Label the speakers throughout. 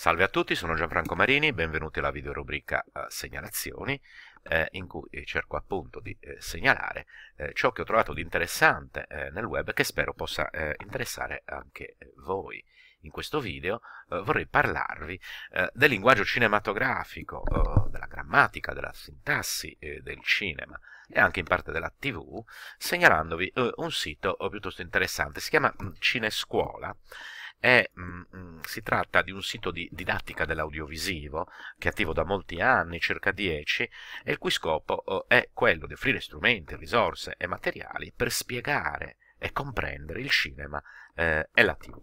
Speaker 1: Salve a tutti, sono Gianfranco Marini, benvenuti alla videorubrica eh, Segnalazioni, eh, in cui cerco appunto di eh, segnalare eh, ciò che ho trovato di interessante eh, nel web e che spero possa eh, interessare anche voi. In questo video vorrei parlarvi del linguaggio cinematografico, della grammatica, della sintassi del cinema e anche in parte della TV, segnalandovi un sito piuttosto interessante, si chiama mm, Cinescuola, è, mh, mm, mm, si tratta di un sito di didattica dell'audiovisivo che è attivo da molti anni, circa 10, e il cui scopo eh, è quello di offrire strumenti, risorse e materiali per spiegare e comprendere il cinema eh, e la TV.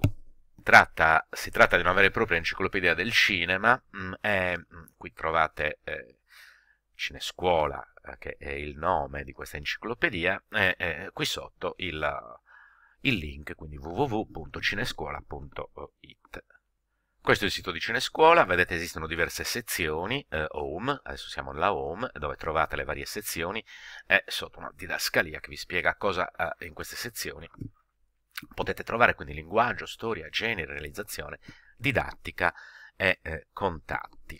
Speaker 1: Tratta, si tratta di una vera e propria enciclopedia del cinema, mh, mm, e, mh, qui trovate eh, Cinescuola, eh, che è il nome di questa enciclopedia, e, eh, e qui sotto il, il link, quindi www.cinescuola.it. Questo è il sito di Cinescuola, vedete esistono diverse sezioni, eh, home, adesso siamo nella home, dove trovate le varie sezioni, è sotto una didascalia che vi spiega cosa eh, in queste sezioni potete trovare, quindi linguaggio, storia, genere, realizzazione, didattica e eh, contatti.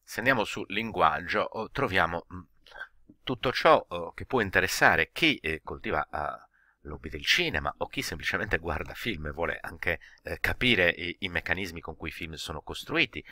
Speaker 1: Se andiamo su linguaggio oh, troviamo mm, tutto ciò oh, che può interessare chi eh, coltiva ah, lobby del cinema o chi semplicemente guarda film e vuole anche eh, capire i, i, meccanismi con cui i film sono costruiti,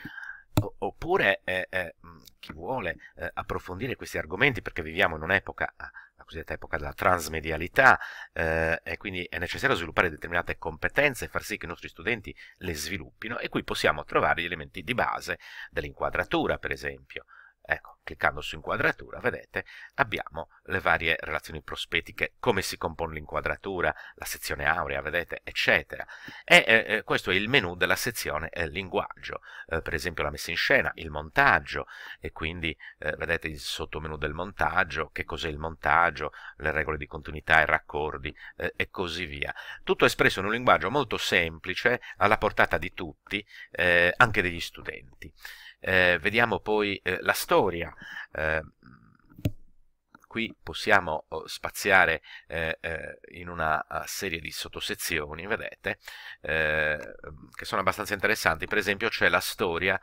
Speaker 1: o, oppure eh, eh, chi vuole eh, approfondire questi argomenti perché viviamo in un'epoca, ah, la cosiddetta epoca della transmedialità, eh, e quindi è necessario sviluppare determinate competenze e far sì che i nostri studenti le sviluppino e qui possiamo trovare gli elementi di base dell'inquadratura, per esempio. Ecco, cliccando su inquadratura, vedete, abbiamo le varie relazioni prospetiche, come si compone l'inquadratura, la sezione aurea, vedete, eccetera. E eh, questo è il menu della sezione eh, linguaggio, eh, per esempio la messa in scena, il montaggio, e quindi eh, vedete il sottomenu del montaggio, che cos'è il montaggio, le regole di continuità e raccordi eh, e così via. Tutto espresso in un linguaggio molto semplice, alla portata di tutti, eh, anche degli studenti. Eh, vediamo poi eh, la storia. Eh, qui possiamo oh, spaziare eh, eh, in una eh, serie di sottosezioni, vedete, mm, che sono abbastanza interessanti. Per esempio c'è la storia,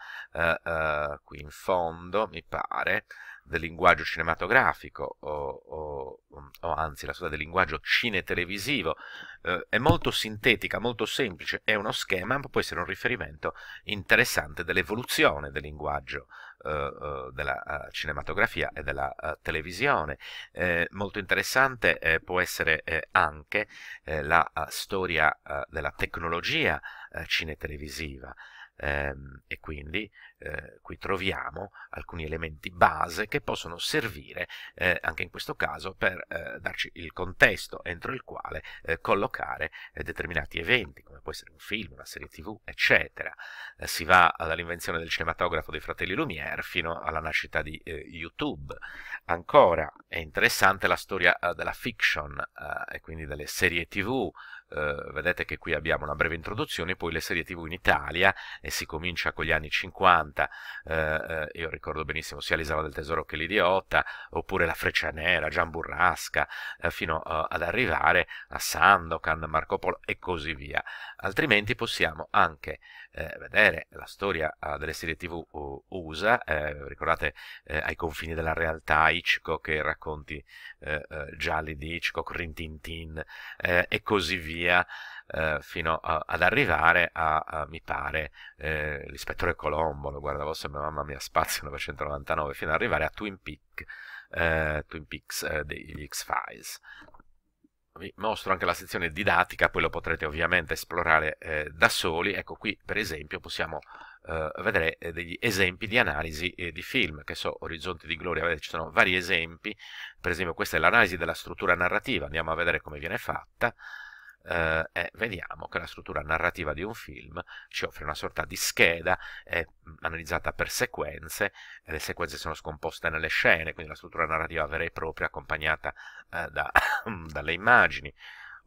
Speaker 1: qui in fondo, mi pare, del linguaggio cinematografico, o, o, um, o anzi la storia del linguaggio cinetelevisivo, eh, è molto sintetica, molto semplice, è uno schema, ma può essere un riferimento interessante dell'evoluzione del linguaggio eh, eh della uh, cinematografia e della uh, televisione. Eh, molto interessante può essere anche la uh, storia della tecnologia cinetelevisiva. Ehm, e quindi eh, qui troviamo alcuni elementi base che possono servire eh, anche in questo caso per eh, darci il contesto entro il quale eh, collocare eh, determinati eventi come può essere un film, una serie tv eccetera eh, si va dall'invenzione del cinematografo dei fratelli Lumière fino alla nascita di YouTube ancora è interessante la storia della fiction e quindi delle serie tv Ehm, vedete che qui abbiamo una breve introduzione, poi le serie tv in Italia, e si comincia con gli anni 50, eh, ehm, io ricordo benissimo sia l'Isola del Tesoro che l'Idiota, oppure La Freccia Nera, Gian Burrasca, eh, fino eh, ad arrivare a Sandokan, Marco Polo e così via. Altrimenti possiamo anche eh, vedere la storia delle serie tv USA, ricordate ai confini della realtà Hitchcock, racconti gialli di Hitchcock, Rintintin e così via via eh, fino a, ad arrivare a, a mi pare, eh, l'ispettore Colombo, lo guardavo sempre, mamma mia, spazio 999, fino ad arrivare a Twin, Peak, eh, Twin Peaks eh, degli X-Files. Vi mostro anche la sezione didattica, poi lo potrete ovviamente esplorare eh, da soli. Ecco qui, per esempio, possiamo eh, vedere degli esempi di analisi di film, che so, Orizzonti di Gloria, vedete, ci sono vari esempi. Per esempio, questa è l'analisi della struttura narrativa, andiamo a vedere come viene fatta eh, e vediamo che la struttura narrativa di un film ci offre una sorta di scheda eh, analizzata per sequenze, e le sequenze sono scomposte nelle scene, quindi la struttura narrativa vera e propria accompagnata eh, da, dalle immagini,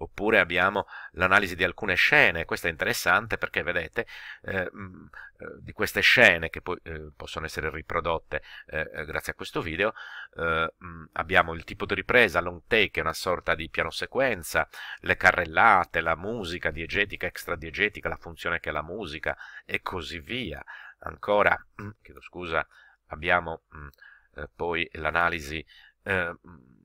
Speaker 1: Oppure abbiamo l'analisi di alcune scene, questo è interessante perché vedete eh, mm, eh, di queste scene che poi eh, possono essere riprodotte eh, eh grazie a questo video, eh, mm, abbiamo il tipo di ripresa, long take, una sorta di piano sequenza, le carrellate, la musica diegetica, extradiegetica, la funzione che ha la musica e così via. Ancora, chiedo scusa, abbiamo mm, poi l'analisi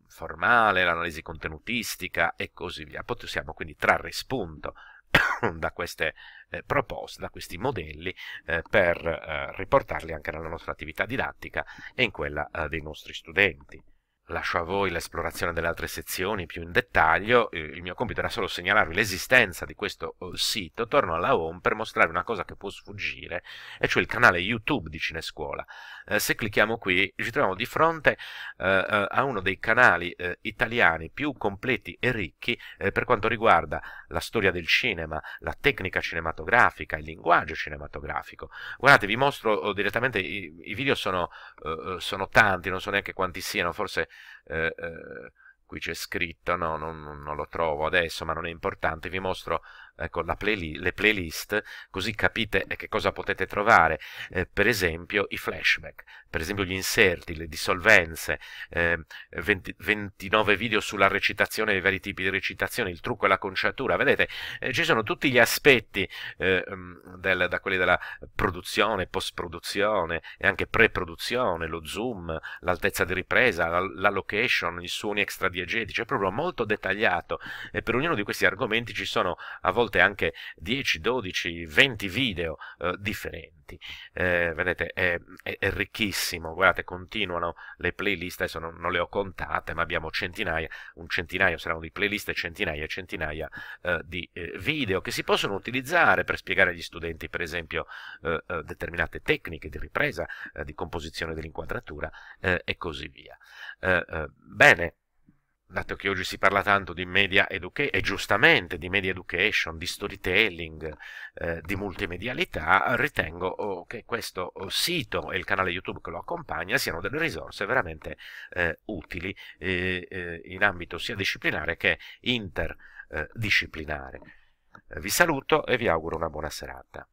Speaker 1: formale, l'analisi contenutistica e così via. Possiamo quindi trarre spunto da queste eh, proposte, da questi modelli eh, per eh, riportarli anche nella nostra attività didattica e in quella eh, dei nostri studenti. Lascio a voi l'esplorazione delle altre sezioni più in dettaglio, eh, il mio compito era solo segnalarvi l'esistenza di questo eh, sito, torno alla home per mostrarvi una cosa che può sfuggire, e cioè il canale YouTube di Cinescuola. Eh, se clicchiamo qui ci troviamo di fronte a uno dei canali italiani più completi e ricchi per quanto riguarda la storia del cinema, la tecnica cinematografica, il linguaggio cinematografico. Guardate, vi mostro direttamente, i, video sono, sono tanti, non so neanche quanti siano, forse eh, eh, qui c'è scritto, no, non, non, lo trovo adesso, ma non è importante, vi mostro ecco, play, le playlist, così capite eh, che cosa potete trovare, eh, per esempio i flashback, per esempio gli inserti, le dissolvenze, eh, 20, 29 video sulla recitazione, i vari tipi di recitazione, il trucco e la conciatura, vedete, eh, ci sono tutti gli aspetti eh, mm, del, da quelli della produzione, post-produzione e anche pre-produzione, lo zoom, l'altezza di ripresa, la, la location, i suoni extradiegetici, è proprio molto dettagliato e per ognuno di questi argomenti ci sono a volte volte anche 10, 12, 20 video eh, differenti. Eh, vedete, è, è, è, ricchissimo, guardate, continuano le playlist, adesso non, non, le ho contate, ma abbiamo centinaia, un centinaio saranno di playlist centinaia e centinaia eh, di eh, video che si possono utilizzare per spiegare agli studenti, per esempio, eh, eh, determinate tecniche di ripresa, di composizione dell'inquadratura e così via. bene, dato che oggi si parla tanto di media education, e giustamente di media education, di storytelling, eh, di multimedialità, ritengo oh, che questo oh, sito e il canale YouTube che lo accompagna siano delle risorse veramente eh, utili eh, eh in ambito sia disciplinare che interdisciplinare. Eh, vi saluto e vi auguro una buona serata.